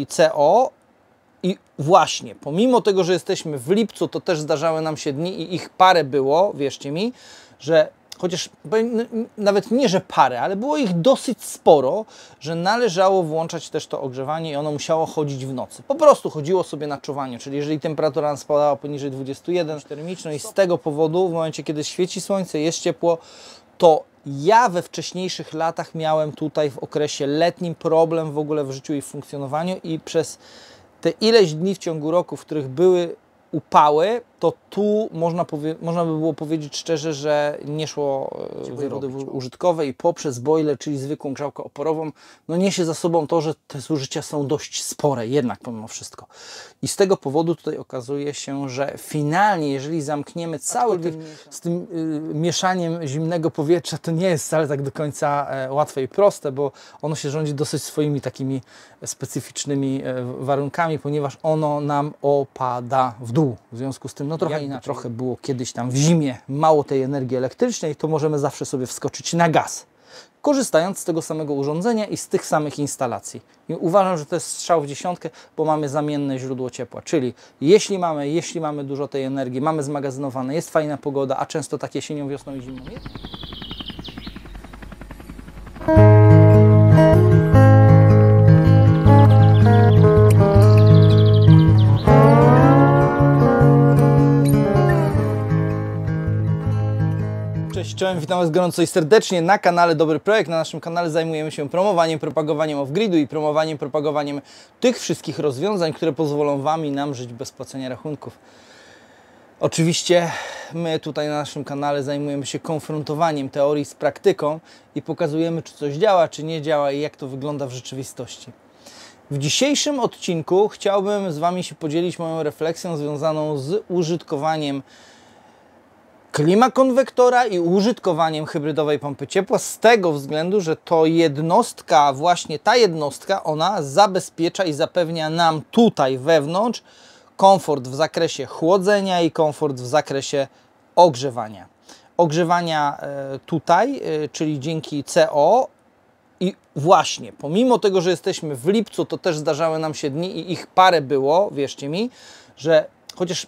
taki CO i właśnie, pomimo tego, że jesteśmy w lipcu, to też zdarzały nam się dni i ich parę było, wierzcie mi, że chociaż nawet nie, że parę, ale było ich dosyć sporo, że należało włączać też to ogrzewanie i ono musiało chodzić w nocy. Po prostu chodziło sobie na czuwanie, czyli jeżeli temperatura spadała poniżej 21 termiczną i z tego powodu w momencie, kiedy świeci słońce, jest ciepło, to ja we wcześniejszych latach miałem tutaj w okresie letnim problem w ogóle w życiu i w funkcjonowaniu i przez te ileś dni w ciągu roku, w których były upały, to tu można, powie, można by było powiedzieć szczerze, że nie szło e, wyrody użytkowe i poprzez boiler, czyli zwykłą grzałkę oporową, no niesie za sobą to, że te zużycia są dość spore, jednak pomimo wszystko. I z tego powodu tutaj okazuje się, że finalnie, jeżeli zamkniemy cały tych, tak. z tym y, mieszaniem zimnego powietrza, to nie jest wcale tak do końca e, łatwe i proste, bo ono się rządzi dosyć swoimi takimi specyficznymi e, warunkami, ponieważ ono nam opada w dół. W związku z tym tym, no trochę Jak inaczej. Trochę było kiedyś tam w zimie mało tej energii elektrycznej, to możemy zawsze sobie wskoczyć na gaz, korzystając z tego samego urządzenia i z tych samych instalacji. I uważam, że to jest strzał w dziesiątkę, bo mamy zamienne źródło ciepła, czyli jeśli mamy, jeśli mamy dużo tej energii, mamy zmagazynowane, jest fajna pogoda, a często tak jesienią, wiosną i zimą jest. Cześć, witam Was gorąco i serdecznie na kanale Dobry Projekt. Na naszym kanale zajmujemy się promowaniem, propagowaniem off-gridu i promowaniem, propagowaniem tych wszystkich rozwiązań, które pozwolą Wam i nam żyć bez płacenia rachunków. Oczywiście my tutaj na naszym kanale zajmujemy się konfrontowaniem teorii z praktyką i pokazujemy, czy coś działa, czy nie działa i jak to wygląda w rzeczywistości. W dzisiejszym odcinku chciałbym z Wami się podzielić moją refleksją związaną z użytkowaniem klima konwektora i użytkowaniem hybrydowej pompy ciepła z tego względu, że to jednostka, właśnie ta jednostka, ona zabezpiecza i zapewnia nam tutaj wewnątrz komfort w zakresie chłodzenia i komfort w zakresie ogrzewania. Ogrzewania e, tutaj, e, czyli dzięki CO i właśnie, pomimo tego, że jesteśmy w lipcu, to też zdarzały nam się dni i ich parę było, wierzcie mi, że chociaż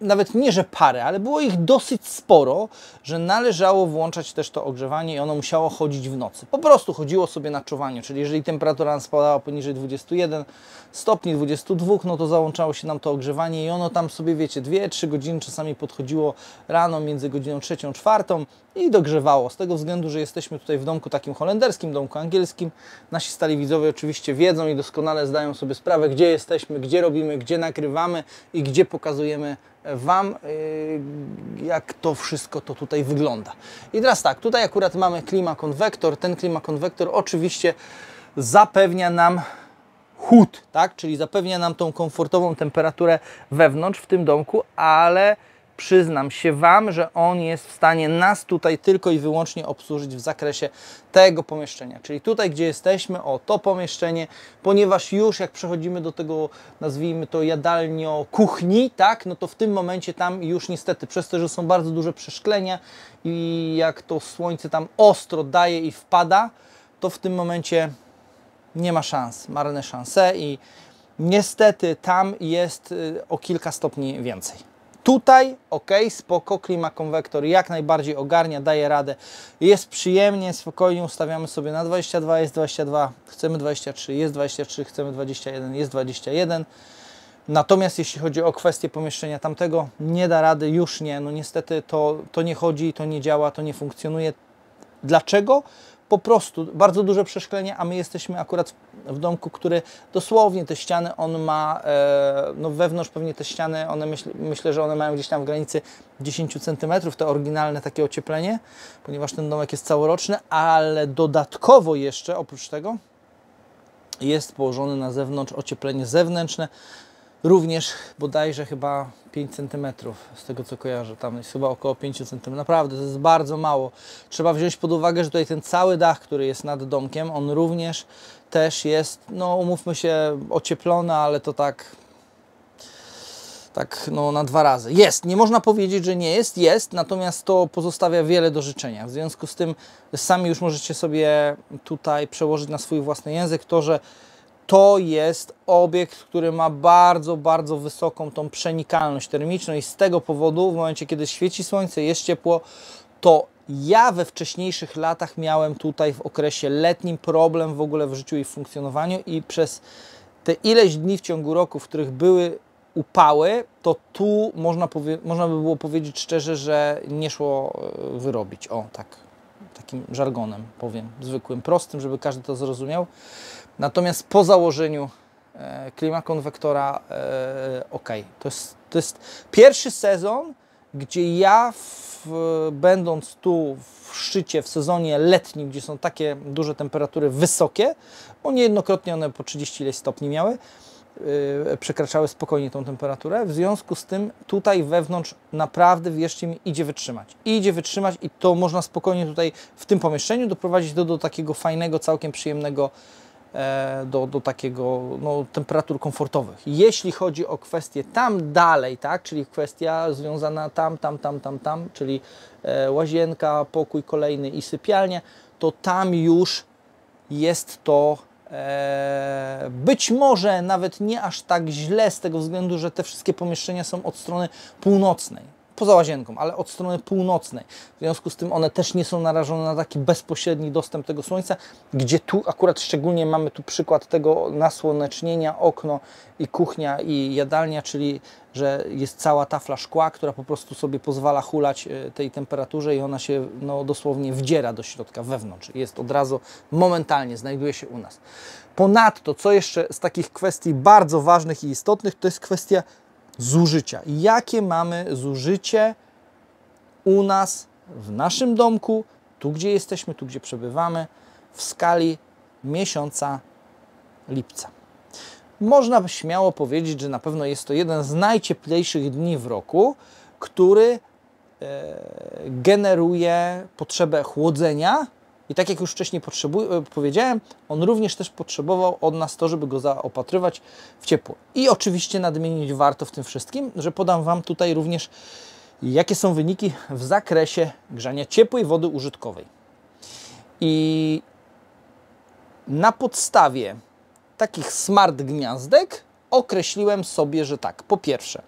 nawet nie, że parę, ale było ich dosyć sporo, że należało włączać też to ogrzewanie i ono musiało chodzić w nocy. Po prostu chodziło sobie na czuwaniu, czyli jeżeli temperatura spadała poniżej 21 stopni, 22, no to załączało się nam to ogrzewanie i ono tam sobie, wiecie, 2-3 godziny czasami podchodziło rano między godziną 3 czwartą. 4, i dogrzewało. Z tego względu, że jesteśmy tutaj w domku takim holenderskim, domku angielskim, nasi stali widzowie oczywiście wiedzą i doskonale zdają sobie sprawę, gdzie jesteśmy, gdzie robimy, gdzie nakrywamy i gdzie pokazujemy e, Wam, e, jak to wszystko to tutaj wygląda. I teraz tak, tutaj akurat mamy klima konwektor. Ten klima konwektor oczywiście zapewnia nam chłód, tak? czyli zapewnia nam tą komfortową temperaturę wewnątrz w tym domku, ale przyznam się Wam, że on jest w stanie nas tutaj tylko i wyłącznie obsłużyć w zakresie tego pomieszczenia. Czyli tutaj, gdzie jesteśmy, o to pomieszczenie, ponieważ już jak przechodzimy do tego, nazwijmy to jadalnio kuchni, tak, no to w tym momencie tam już niestety, przez to, że są bardzo duże przeszklenia i jak to słońce tam ostro daje i wpada, to w tym momencie nie ma szans, marne szanse i niestety tam jest y, o kilka stopni więcej. Tutaj ok, spoko, konwektor, jak najbardziej ogarnia, daje radę. Jest przyjemnie, spokojnie ustawiamy sobie na 22, jest 22, chcemy 23, jest 23, chcemy 21, jest 21. Natomiast jeśli chodzi o kwestię pomieszczenia tamtego, nie da rady, już nie. No niestety to, to nie chodzi, to nie działa, to nie funkcjonuje. Dlaczego? po prostu bardzo duże przeszklenie, a my jesteśmy akurat w domku, który dosłownie te ściany on ma, e, no wewnątrz pewnie te ściany, one myśl, myślę, że one mają gdzieś tam w granicy 10 cm, te oryginalne takie ocieplenie, ponieważ ten domek jest całoroczny, ale dodatkowo jeszcze oprócz tego jest położone na zewnątrz ocieplenie zewnętrzne, również bodajże chyba 5 cm, z tego co kojarzę, tam jest chyba około 5 cm, naprawdę to jest bardzo mało. Trzeba wziąć pod uwagę, że tutaj ten cały dach, który jest nad domkiem, on również też jest, no umówmy się, ocieplony, ale to tak tak no, na dwa razy. Jest, nie można powiedzieć, że nie jest, jest, natomiast to pozostawia wiele do życzenia. W związku z tym sami już możecie sobie tutaj przełożyć na swój własny język to, że to jest obiekt, który ma bardzo, bardzo wysoką tą przenikalność termiczną i z tego powodu w momencie, kiedy świeci słońce, jest ciepło, to ja we wcześniejszych latach miałem tutaj w okresie letnim problem w ogóle w życiu i w funkcjonowaniu i przez te ileś dni w ciągu roku, w których były upały, to tu można, można by było powiedzieć szczerze, że nie szło e, wyrobić. O, tak, takim żargonem powiem, zwykłym, prostym, żeby każdy to zrozumiał. Natomiast po założeniu e, klimakonwektora e, ok. To jest, to jest pierwszy sezon, gdzie ja w, będąc tu w szczycie, w sezonie letnim, gdzie są takie duże temperatury wysokie, bo niejednokrotnie one po 30 ileś stopni miały, e, przekraczały spokojnie tą temperaturę. W związku z tym tutaj wewnątrz naprawdę, wierzcie mi, idzie wytrzymać. Idzie wytrzymać i to można spokojnie tutaj w tym pomieszczeniu doprowadzić do, do takiego fajnego, całkiem przyjemnego E, do, do takiego no, temperatur komfortowych. Jeśli chodzi o kwestie tam dalej, tak, czyli kwestia związana tam, tam, tam, tam, tam, czyli e, łazienka, pokój kolejny i sypialnia, to tam już jest to e, być może nawet nie aż tak źle z tego względu, że te wszystkie pomieszczenia są od strony północnej poza łazienką, ale od strony północnej. W związku z tym one też nie są narażone na taki bezpośredni dostęp tego słońca, gdzie tu akurat szczególnie mamy tu przykład tego nasłonecznienia, okno i kuchnia i jadalnia, czyli że jest cała tafla szkła, która po prostu sobie pozwala hulać e, tej temperaturze i ona się no, dosłownie wdziera do środka wewnątrz. Jest od razu momentalnie, znajduje się u nas. Ponadto, co jeszcze z takich kwestii bardzo ważnych i istotnych, to jest kwestia zużycia. Jakie mamy zużycie u nas, w naszym domku, tu gdzie jesteśmy, tu gdzie przebywamy, w skali miesiąca lipca. Można śmiało powiedzieć, że na pewno jest to jeden z najcieplejszych dni w roku, który e, generuje potrzebę chłodzenia i tak jak już wcześniej e, powiedziałem, on również też potrzebował od nas to, żeby go zaopatrywać w ciepło. I oczywiście nadmienić warto w tym wszystkim, że podam Wam tutaj również, jakie są wyniki w zakresie grzania ciepłej wody użytkowej. I na podstawie takich smart gniazdek określiłem sobie, że tak, po pierwsze,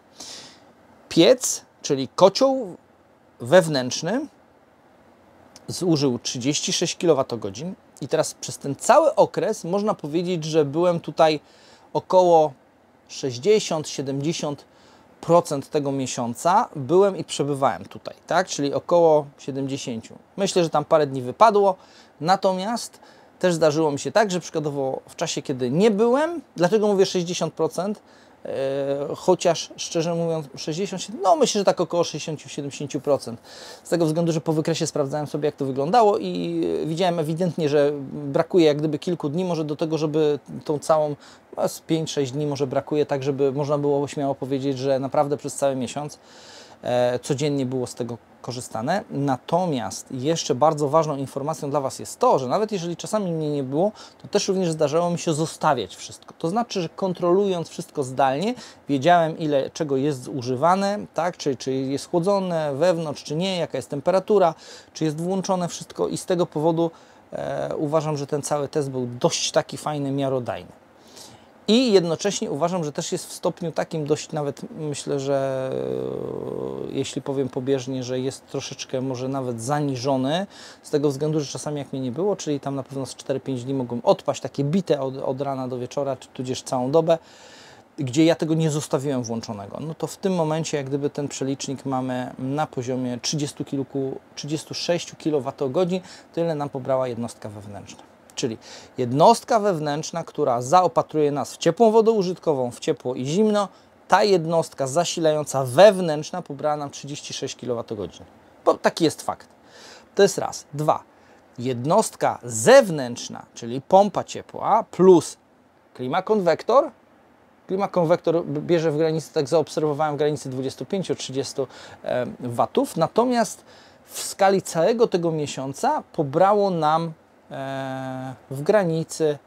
piec, czyli kocioł wewnętrzny zużył 36 kWh i teraz przez ten cały okres można powiedzieć, że byłem tutaj około 60-70% tego miesiąca byłem i przebywałem tutaj, tak? Czyli około 70. Myślę, że tam parę dni wypadło. Natomiast też zdarzyło mi się tak, że przykładowo w czasie, kiedy nie byłem, dlatego mówię 60%, E, chociaż szczerze mówiąc 60, no myślę, że tak około 60-70%. Z tego względu, że po wykresie sprawdzałem sobie jak to wyglądało i widziałem ewidentnie, że brakuje jak gdyby kilku dni może do tego, żeby tą całą, no z 5-6 dni może brakuje, tak żeby można było śmiało powiedzieć, że naprawdę przez cały miesiąc e, codziennie było z tego korzystane. Natomiast jeszcze bardzo ważną informacją dla Was jest to, że nawet jeżeli czasami mnie nie było, to też również zdarzało mi się zostawiać wszystko. To znaczy, że kontrolując wszystko zdalnie, wiedziałem ile czego jest zużywane, tak? czy, czy jest chłodzone wewnątrz, czy nie, jaka jest temperatura, czy jest włączone wszystko i z tego powodu e, uważam, że ten cały test był dość taki fajny, miarodajny. I jednocześnie uważam, że też jest w stopniu takim dość nawet, myślę, że e, jeśli powiem pobieżnie, że jest troszeczkę może nawet zaniżony, z tego względu, że czasami jak mnie nie było, czyli tam na pewno z 4-5 dni mogłem odpaść, takie bite od, od rana do wieczora, czy tudzież całą dobę, gdzie ja tego nie zostawiłem włączonego. No to w tym momencie jak gdyby ten przelicznik mamy na poziomie 30 kilku, 36 kWh, tyle nam pobrała jednostka wewnętrzna czyli jednostka wewnętrzna, która zaopatruje nas w ciepłą wodę użytkową, w ciepło i zimno, ta jednostka zasilająca wewnętrzna pobrała nam 36 kWh. Bo taki jest fakt. To jest raz. Dwa. Jednostka zewnętrzna, czyli pompa ciepła plus klimakonwektor. Klimakonwektor bierze w granicy, tak zaobserwowałem, w granicy 25-30 watów. Natomiast w skali całego tego miesiąca pobrało nam w granicy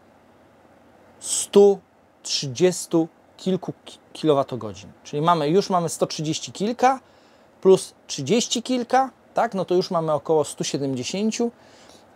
130 kilku kilowatogodzin. Czyli mamy, już mamy 130 kilka plus 30 kilka, tak? No to już mamy około 170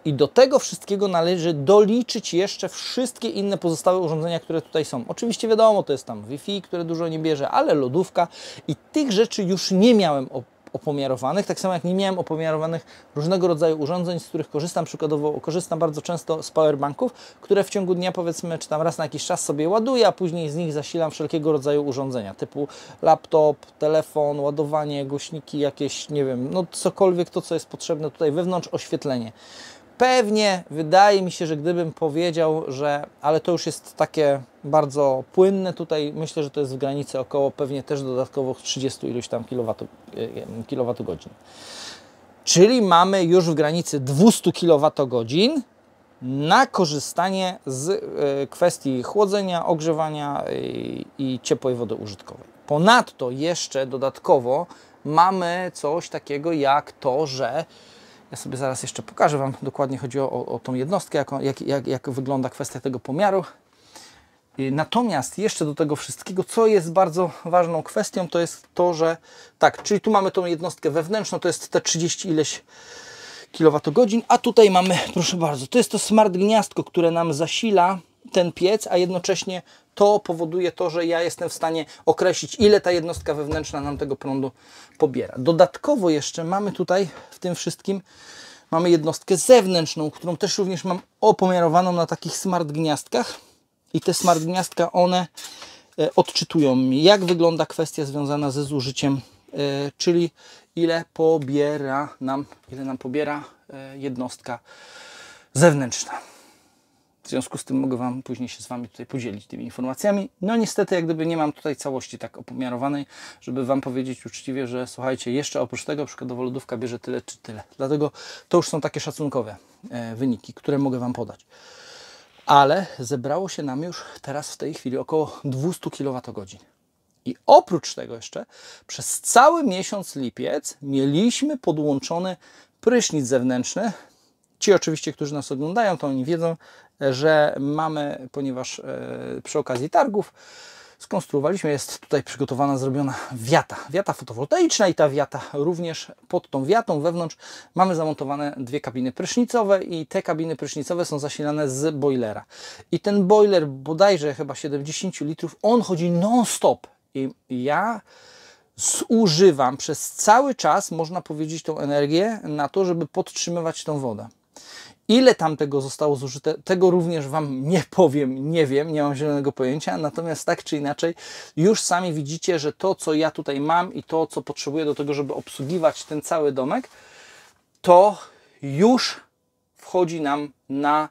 i do tego wszystkiego należy doliczyć jeszcze wszystkie inne pozostałe urządzenia, które tutaj są. Oczywiście wiadomo, to jest tam Wi-Fi, które dużo nie bierze, ale lodówka i tych rzeczy już nie miałem opomiarowanych, tak samo jak nie miałem opomiarowanych różnego rodzaju urządzeń, z których korzystam, przykładowo korzystam bardzo często z powerbanków, które w ciągu dnia powiedzmy, czy tam raz na jakiś czas sobie ładuję, a później z nich zasilam wszelkiego rodzaju urządzenia, typu laptop, telefon, ładowanie, głośniki, jakieś, nie wiem, no cokolwiek to, co jest potrzebne tutaj wewnątrz, oświetlenie. Pewnie wydaje mi się, że gdybym powiedział, że, ale to już jest takie bardzo płynne tutaj, myślę, że to jest w granicy około pewnie też dodatkowo 30 iluś tam kWh. E, e, kilowatogodzin. Czyli mamy już w granicy 200 kilowatogodzin na korzystanie z e, kwestii chłodzenia, ogrzewania i ciepłej wody użytkowej. Ponadto jeszcze dodatkowo mamy coś takiego jak to, że ja sobie zaraz jeszcze pokażę Wam, dokładnie chodzi o, o tą jednostkę, jak, jak, jak, jak wygląda kwestia tego pomiaru. Y, natomiast jeszcze do tego wszystkiego, co jest bardzo ważną kwestią, to jest to, że tak, czyli tu mamy tą jednostkę wewnętrzną, to jest te 30 ileś kilowatogodzin, a tutaj mamy, proszę bardzo, to jest to smart gniazdko, które nam zasila ten piec, a jednocześnie to powoduje to, że ja jestem w stanie określić, ile ta jednostka wewnętrzna nam tego prądu pobiera. Dodatkowo jeszcze mamy tutaj w tym wszystkim mamy jednostkę zewnętrzną, którą też również mam opomiarowaną na takich smart gniazdkach i te smart gniazdka one e, odczytują mi, jak wygląda kwestia związana ze zużyciem, e, czyli ile pobiera nam, ile nam pobiera e, jednostka zewnętrzna związku z tym mogę Wam później się z Wami tutaj podzielić tymi informacjami. No niestety, jak gdyby nie mam tutaj całości tak opomiarowanej, żeby Wam powiedzieć uczciwie, że słuchajcie, jeszcze oprócz tego przykładowo lodówka bierze tyle czy tyle. Dlatego to już są takie szacunkowe e, wyniki, które mogę Wam podać. Ale zebrało się nam już teraz w tej chwili około 200 kWh. I oprócz tego jeszcze przez cały miesiąc lipiec mieliśmy podłączony prysznic zewnętrzny Ci oczywiście, którzy nas oglądają, to oni wiedzą, e, że mamy, ponieważ e, przy okazji targów skonstruowaliśmy, jest tutaj przygotowana, zrobiona wiata, wiata fotowoltaiczna i ta wiata również pod tą wiatą wewnątrz mamy zamontowane dwie kabiny prysznicowe i te kabiny prysznicowe są zasilane z bojlera. I ten bojler, bodajże chyba 70 litrów, on chodzi non-stop i ja zużywam przez cały czas, można powiedzieć, tą energię na to, żeby podtrzymywać tą wodę. Ile tam tego zostało zużyte, tego również Wam nie powiem, nie wiem, nie mam zielonego pojęcia, natomiast tak czy inaczej już sami widzicie, że to, co ja tutaj mam i to, co potrzebuję do tego, żeby obsługiwać ten cały domek, to już wchodzi nam na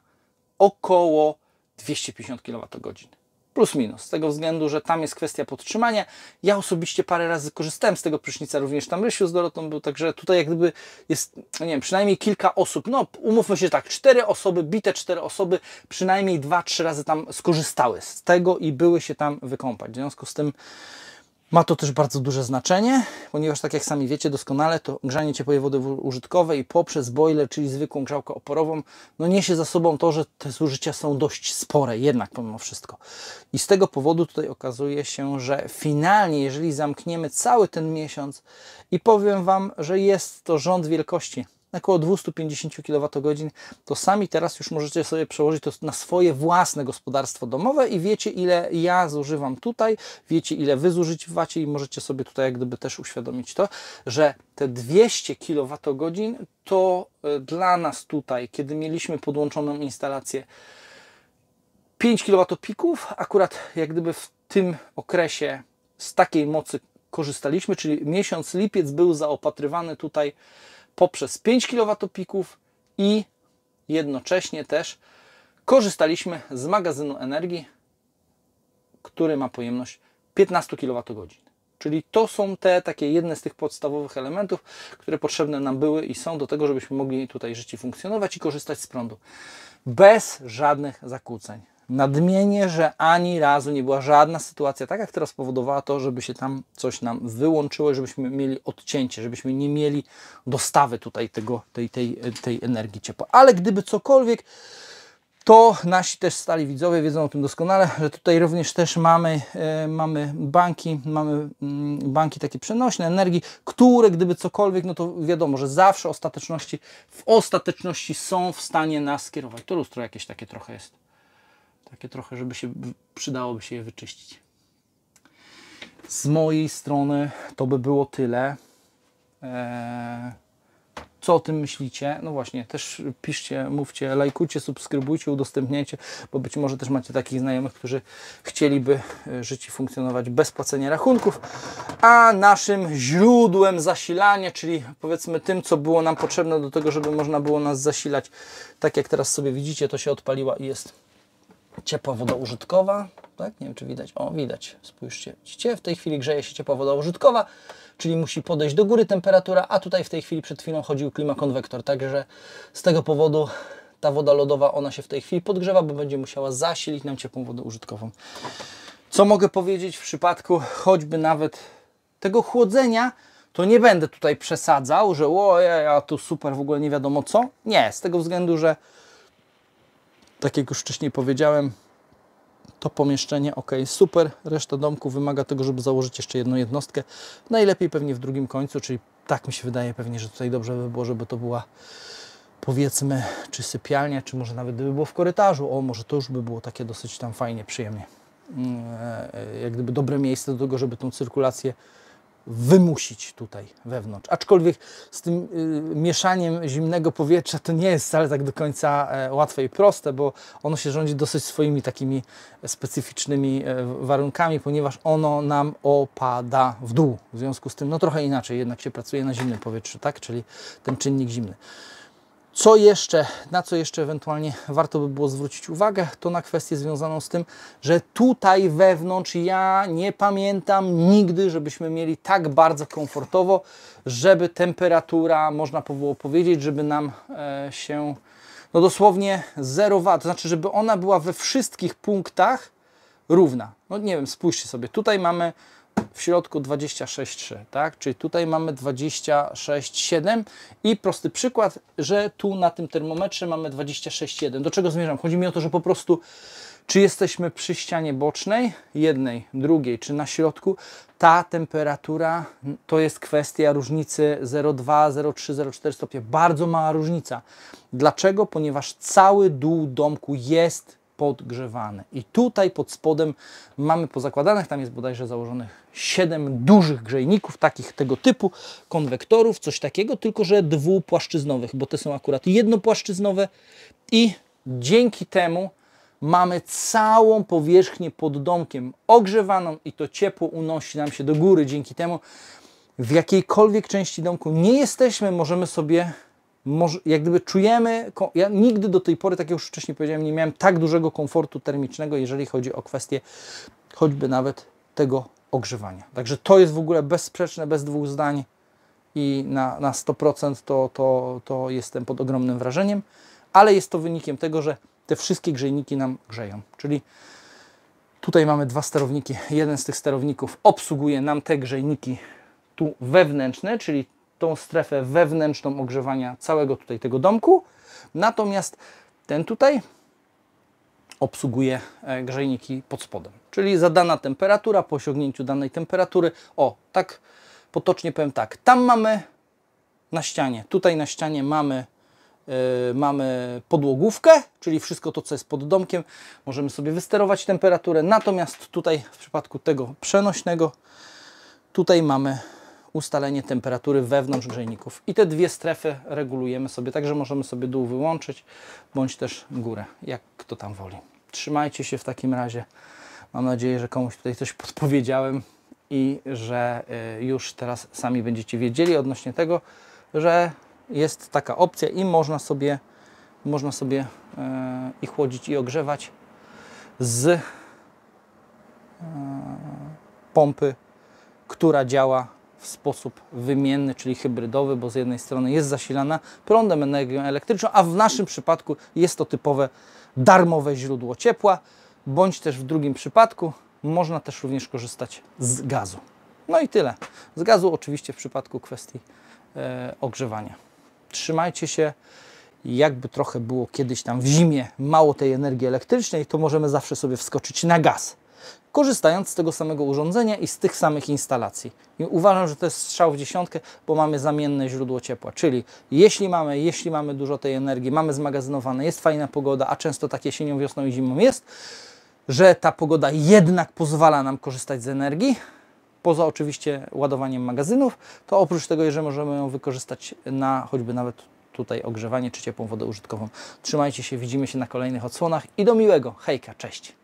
około 250 kWh. Plus minus, z tego względu, że tam jest kwestia podtrzymania. Ja osobiście parę razy korzystałem z tego prysznica, również tam Rysiu z Dorotą był, także tutaj jak gdyby jest, no nie wiem, przynajmniej kilka osób, no umówmy się tak, cztery osoby, bite cztery osoby, przynajmniej dwa, trzy razy tam skorzystały z tego i były się tam wykąpać. W związku z tym ma to też bardzo duże znaczenie, ponieważ tak jak sami wiecie doskonale, to grzanie ciepłej wody użytkowej poprzez boiler, czyli zwykłą grzałkę oporową, no niesie za sobą to, że te zużycia są dość spore jednak pomimo wszystko. I z tego powodu tutaj okazuje się, że finalnie, jeżeli zamkniemy cały ten miesiąc i powiem Wam, że jest to rząd wielkości na około 250 kWh, to sami teraz już możecie sobie przełożyć to na swoje własne gospodarstwo domowe i wiecie ile ja zużywam tutaj, wiecie ile Wy zużywacie i możecie sobie tutaj jak gdyby też uświadomić to, że te 200 kWh to e, dla nas tutaj, kiedy mieliśmy podłączoną instalację 5 kW akurat jak gdyby w tym okresie z takiej mocy korzystaliśmy, czyli miesiąc lipiec był zaopatrywany tutaj poprzez 5 pików i jednocześnie też korzystaliśmy z magazynu energii, który ma pojemność 15 kWh. Czyli to są te takie jedne z tych podstawowych elementów, które potrzebne nam były i są do tego, żebyśmy mogli tutaj żyć i funkcjonować i korzystać z prądu bez żadnych zakłóceń. Nadmienię, że ani razu nie była żadna sytuacja taka, która spowodowała to, żeby się tam coś nam wyłączyło, żebyśmy mieli odcięcie, żebyśmy nie mieli dostawy tutaj tego, tej, tej, tej energii ciepła. Ale gdyby cokolwiek, to nasi też stali widzowie wiedzą o tym doskonale, że tutaj również też mamy, e, mamy banki, mamy mm, banki takie przenośne energii, które gdyby cokolwiek, no to wiadomo, że zawsze ostateczności, w ostateczności są w stanie nas skierować. To lustro jakieś takie trochę jest. Takie trochę, żeby się przydałoby się je wyczyścić. Z mojej strony to by było tyle. E, co o tym myślicie? No właśnie, też piszcie, mówcie, lajkujcie, subskrybujcie, udostępniajcie, bo być może też macie takich znajomych, którzy chcieliby e, żyć i funkcjonować bez płacenia rachunków, a naszym źródłem zasilania, czyli powiedzmy tym, co było nam potrzebne do tego, żeby można było nas zasilać, tak jak teraz sobie widzicie, to się odpaliła i jest ciepła woda użytkowa, tak? Nie wiem, czy widać. O, widać. Spójrzcie. Widzicie? W tej chwili grzeje się ciepła woda użytkowa, czyli musi podejść do góry temperatura, a tutaj w tej chwili przed chwilą chodził klimakonwektor, także z tego powodu ta woda lodowa, ona się w tej chwili podgrzewa, bo będzie musiała zasilić nam ciepłą wodę użytkową. Co mogę powiedzieć w przypadku choćby nawet tego chłodzenia, to nie będę tutaj przesadzał, że ojej, ja tu super, w ogóle nie wiadomo co. Nie, z tego względu, że tak jak już wcześniej powiedziałem, to pomieszczenie ok, super. Reszta domku wymaga tego, żeby założyć jeszcze jedną jednostkę. Najlepiej pewnie w drugim końcu, czyli tak mi się wydaje pewnie, że tutaj dobrze by było, żeby to była powiedzmy, czy sypialnia, czy może nawet gdyby było w korytarzu, o może to już by było takie dosyć tam fajnie, przyjemnie. Mm, e, e, jak gdyby dobre miejsce do tego, żeby tą cyrkulację wymusić tutaj wewnątrz. Aczkolwiek z tym y, mieszaniem zimnego powietrza to nie jest wcale tak do końca e, łatwe i proste, bo ono się rządzi dosyć swoimi takimi specyficznymi e, warunkami, ponieważ ono nam opada w dół. W związku z tym no trochę inaczej jednak się pracuje na zimnym powietrzu, tak? Czyli ten czynnik zimny. Co jeszcze, na co jeszcze ewentualnie warto by było zwrócić uwagę, to na kwestię związaną z tym, że tutaj wewnątrz ja nie pamiętam nigdy, żebyśmy mieli tak bardzo komfortowo, żeby temperatura, można było powiedzieć, żeby nam e, się no dosłownie zerowała, to znaczy, żeby ona była we wszystkich punktach równa. No nie wiem, spójrzcie sobie, tutaj mamy w środku 26,3, tak? Czyli tutaj mamy 26,7 i prosty przykład, że tu na tym termometrze mamy 26,1. Do czego zmierzam? Chodzi mi o to, że po prostu czy jesteśmy przy ścianie bocznej, jednej, drugiej, czy na środku, ta temperatura to jest kwestia różnicy 0,2, 0,3, 0,4 stopnie. Bardzo mała różnica. Dlaczego? Ponieważ cały dół domku jest podgrzewany. I tutaj pod spodem mamy pozakładanych, tam jest bodajże założonych 7 dużych grzejników, takich tego typu, konwektorów, coś takiego, tylko że dwupłaszczyznowych, bo te są akurat jednopłaszczyznowe i dzięki temu mamy całą powierzchnię pod domkiem ogrzewaną i to ciepło unosi nam się do góry. Dzięki temu w jakiejkolwiek części domku nie jesteśmy, możemy sobie jak gdyby czujemy, ja nigdy do tej pory, tak jak już wcześniej powiedziałem, nie miałem tak dużego komfortu termicznego, jeżeli chodzi o kwestię choćby nawet tego ogrzewania. Także to jest w ogóle bezsprzeczne, bez dwóch zdań i na, na 100% to, to, to jestem pod ogromnym wrażeniem, ale jest to wynikiem tego, że te wszystkie grzejniki nam grzeją, czyli tutaj mamy dwa sterowniki, jeden z tych sterowników obsługuje nam te grzejniki tu wewnętrzne, czyli tą strefę wewnętrzną ogrzewania całego tutaj tego domku. Natomiast ten tutaj obsługuje e, grzejniki pod spodem. Czyli zadana temperatura, po osiągnięciu danej temperatury, o tak potocznie powiem tak, tam mamy na ścianie, tutaj na ścianie mamy Yy, mamy podłogówkę, czyli wszystko to, co jest pod domkiem, możemy sobie wysterować temperaturę. Natomiast tutaj w przypadku tego przenośnego, tutaj mamy ustalenie temperatury wewnątrz grzejników. I te dwie strefy regulujemy sobie, także możemy sobie dół wyłączyć, bądź też górę, jak kto tam woli. Trzymajcie się w takim razie. Mam nadzieję, że komuś tutaj coś podpowiedziałem i że y, już teraz sami będziecie wiedzieli odnośnie tego, że jest taka opcja i można sobie, można sobie y, i chłodzić i ogrzewać z y, pompy, która działa w sposób wymienny, czyli hybrydowy, bo z jednej strony jest zasilana prądem, energią elektryczną, a w naszym przypadku jest to typowe darmowe źródło ciepła, bądź też w drugim przypadku można też również korzystać z gazu. No i tyle. Z gazu oczywiście w przypadku kwestii e, ogrzewania. Trzymajcie się jakby trochę było kiedyś tam w zimie mało tej energii elektrycznej, to możemy zawsze sobie wskoczyć na gaz korzystając z tego samego urządzenia i z tych samych instalacji. I uważam, że to jest strzał w dziesiątkę, bo mamy zamienne źródło ciepła, czyli jeśli mamy, jeśli mamy dużo tej energii, mamy zmagazynowane, jest fajna pogoda, a często tak jesienią, wiosną i zimą jest, że ta pogoda jednak pozwala nam korzystać z energii, poza oczywiście ładowaniem magazynów, to oprócz tego, że możemy ją wykorzystać na choćby nawet tutaj ogrzewanie czy ciepłą wodę użytkową. Trzymajcie się, widzimy się na kolejnych odsłonach i do miłego. Hejka, cześć!